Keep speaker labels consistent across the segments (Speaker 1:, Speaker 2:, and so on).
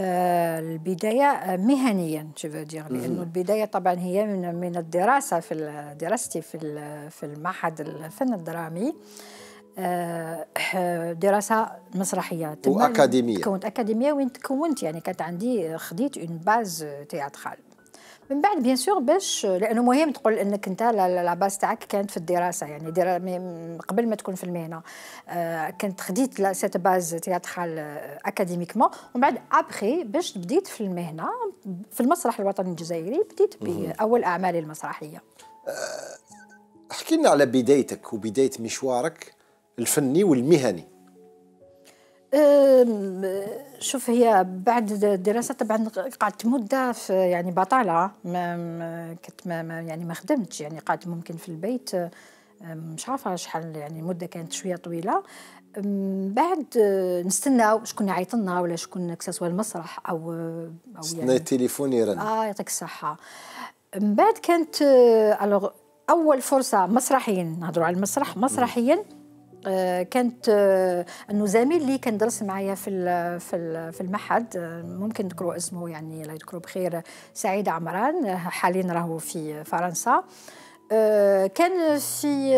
Speaker 1: آه، البدايه آه، مهنيا لانه البدايه طبعا هي من من الدراسه في دراستي في في المعهد الفن الدرامي آه، دراسه مسرحيه واكاديميه كنت اكاديميه وين تكونت يعني كانت عندي خديت اون باز تياترال من بعد بيان سور باش لانه مهم تقول انك انت لا باس تاعك كانت في الدراسه يعني درا قبل ما تكون في المهنه آه كنت خديت سيت باز تياترال اكاديميكمون ومن بعد ابخي باش بديت في المهنه في المسرح الوطني الجزائري بديت باول اعمالي المسرحيه احكي آه، لنا على بدايتك وبدايه مشوارك الفني والمهني شوف هي بعد الدراسه طبعا قعدت مده في يعني بطاله ما, ما كنت ما, ما يعني ما خدمتش يعني قعدت ممكن في البيت مش عارفه شحال يعني المده كانت شويه طويله بعد نستناو شكون يعيط لنا ولا شكون سوا المسرح او او يعني التليفون يرن اه يعطيك الصحه من بعد كانت الوغ اول فرصه مسرحيا نهضروا على المسرح مسرحيا آه، كانت آه، انه زميل لي كان درس معايا في في في المعهد آه، ممكن تذكروا اسمه يعني الله يذكره بخير سعيد عمران حاليا راهو في فرنسا كان في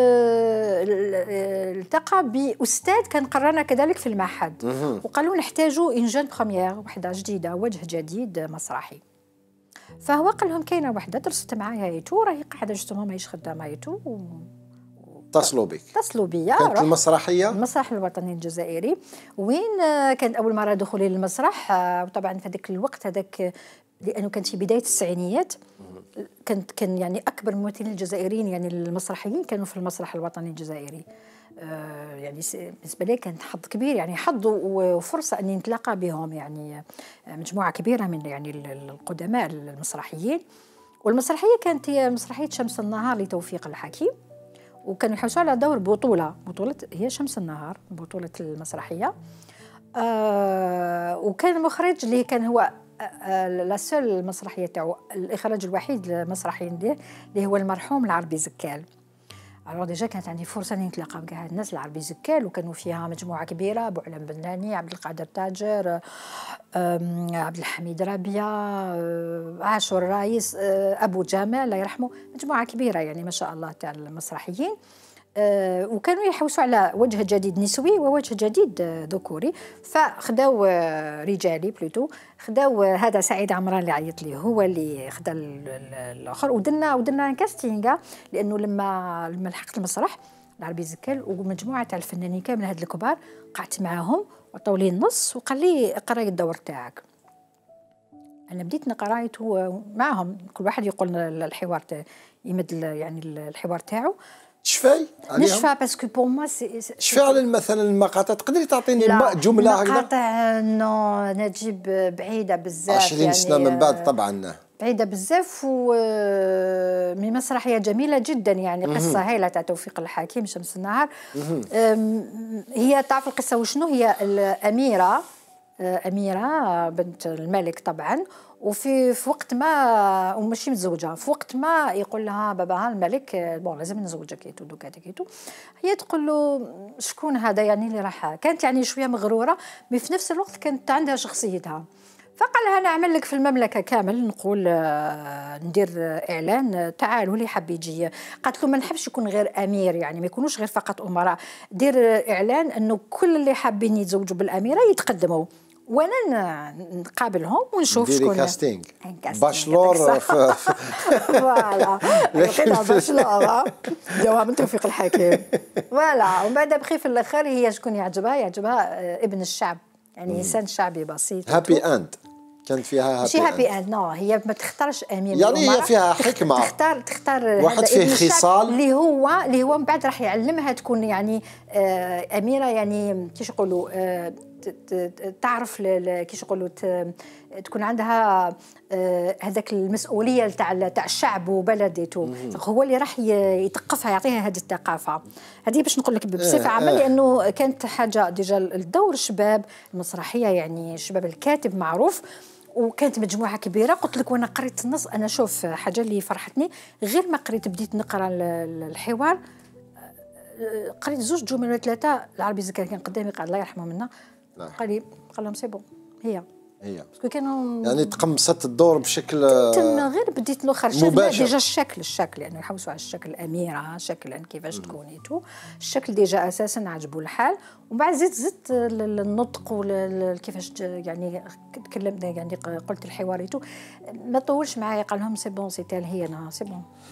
Speaker 1: التقى باستاذ كان قرانا كذلك في المعهد وقالوا نحتاجوا ان جون بروميير وحده جديده وجه جديد مسرحي فهو قال لهم كاينه وحده درست معايا ايتو راهي قاعده جوستومون ماهيش خدامه ايتو اتصلوا بك اتصلوا بيا كانت المسرحيه المسرح الوطني الجزائري وين آه، كانت اول مره دخولي للمسرح وطبعا آه، في هذاك الوقت هذاك لانه كانت في بدايه التسعينيات كانت كان يعني اكبر الممثلين الجزائريين يعني المسرحيين كانوا في المسرح الوطني الجزائري آه، يعني بالنسبه لي كانت حظ كبير يعني حظ وفرصه اني نتلاقى بهم يعني مجموعه كبيره من يعني القدماء المسرحيين والمسرحيه كانت هي مسرحيه شمس النهار لتوفيق الحكيم وكانوا يحوشوا على دور بطوله بطوله هي شمس النهار بطوله المسرحيه آه وكان المخرج اللي كان هو آه، آه، لا سول المسرحيه تاعو الاخراج الوحيد المسرحي اللي هو المرحوم العربي زكال الوغ ديجا كانت عندي فرصه اني نتلاقى بكاع الناس العربي زكال وكانوا فيها مجموعه كبيره ابو علم بناني عبد القادر تاجر عبد الحميد ربيع عاشور الرئيس ابو جمال الله يرحمه مجموعه كبيره يعني ما شاء الله تاع المسرحيين آه، وكانوا يحوسوا على وجه جديد نسوي ووجه جديد آه، ذكوري فخداو آه، رجالي بلوتو خداو هذا سعيد عمران اللي عيط ليه هو اللي خدا الاخر ودرنا ودرنا كاستينغا لانه لما لما لحقت المسرح العربي زكال ومجموعه تاع الفنانين كامل هاد الكبار قعدت معاهم وعطاو لي النص وقال لي اقرا الدور تاعك انا بديت نقرايت معاهم كل واحد يقول الحوار يمد يعني الحوار تاعو شفاي نشفى باسكو بور موا سي شفاي على مثلا المقاطع تقدري تعطيني جمله هكذا مقاطع نو نجيب بعيده بزاف 20 يعني سنه من بعد طبعا بعيده بزاف و من مسرحيه جميله جدا يعني قصه هايله تاع توفيق الحكيم شمس النهار هي تعرف القصه وشنو هي الاميره اميره بنت الملك طبعا وفي في وقت ما وماشي متزوجه في وقت ما يقول لها باباها الملك بون لازم نزوجك كيتو دوكا كيتو هي تقول له شكون هذا يعني اللي راح كانت يعني شويه مغروره مي في نفس الوقت كانت عندها شخصيتها فقال لها نعمل لك في المملكه كامل نقول آه، ندير اعلان تعالوا اللي حاب يجي قالت له ما نحبش يكون غير امير يعني ما يكونوش غير فقط امراء دير اعلان انه كل اللي حابين يتزوجوا بالاميره يتقدموا وانا نقابلهم ونشوف شكون كاستينغ باشلور فوالا لقينا أيوة، باشلور جواب من توفيق الحكيم فوالا ومن بعد بخي في الاخر هي شكون يعجبها يعجبها آه، ابن الشعب يعني انسان شعبي بسيط هابي اند كانت فيها هابي ماشي هابي اند نو هي ما تختارش امين يعني هي فيها حكمه تختار تختار واحد فيه خصال اللي هو اللي هو من بعد راح يعلمها تكون يعني آه، اميره يعني كيش يقولوا آه تعرف كيش يقولوا تكون عندها آه، هذاك المسؤوليه تاع تاع الشعب وبلدته هو اللي راح يثقفها يعطيها هذه الثقافه هذه باش نقول لك بصفه آه، عامه آه. لانه كانت حاجه ديجا الدور الشباب المسرحيه يعني شباب الكاتب معروف وكانت مجموعه كبيره قلت لك وانا قريت النص انا شوف حاجه اللي فرحتني غير ما قريت بديت نقرا الحوار قريت زوج جمل ولا ثلاثه العربي زكريا كان قدامي قال الله يرحمه منا قريب قال لهم سي بون هي هي باسكو كانوا يعني تقمصت الدور بشكل تم غير بديت له خرجت ديجا الشكل الشكل يعني نحوسوا على الشكل اميره شكل كيفاش تكوني تو الشكل ديجا اساسا عجبوا الحال ومن بعد زدت زدت النطق وكيفاش يعني تكلمنا يعني قلت الحوار تو ما طولش معايا قال لهم سي بون سي تال هي انا سي بون